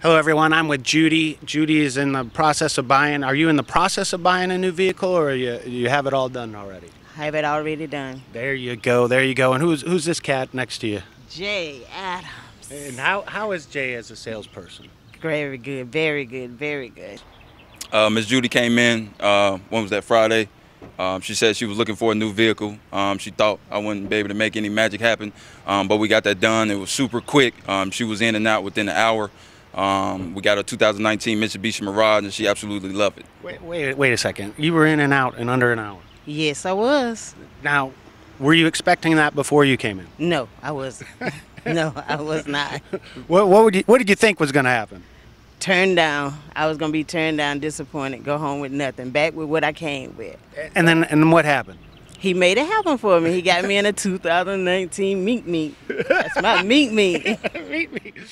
Hello, everyone. I'm with Judy. Judy is in the process of buying. Are you in the process of buying a new vehicle, or you you have it all done already? I have it already done. There you go. There you go. And who's who's this cat next to you? Jay Adams. And how how is Jay as a salesperson? Very good. Very good. Very good. Uh, Miss Judy came in. Uh, when was that? Friday. Um, she said she was looking for a new vehicle. Um, she thought I wouldn't be able to make any magic happen, um, but we got that done. It was super quick. Um, she was in and out within an hour. Um, we got a 2019 Mitsubishi Mirage, and she absolutely loved it. Wait, wait, wait a second. You were in and out in under an hour. Yes, I was. Now, were you expecting that before you came in? No, I was. no, I was not. What, what would you What did you think was going to happen? Turned down. I was going to be turned down, disappointed, go home with nothing, back with what I came with. And then, and then what happened? He made it happen for me. He got me in a 2019 meet meet. That's my meet meet. meet meet.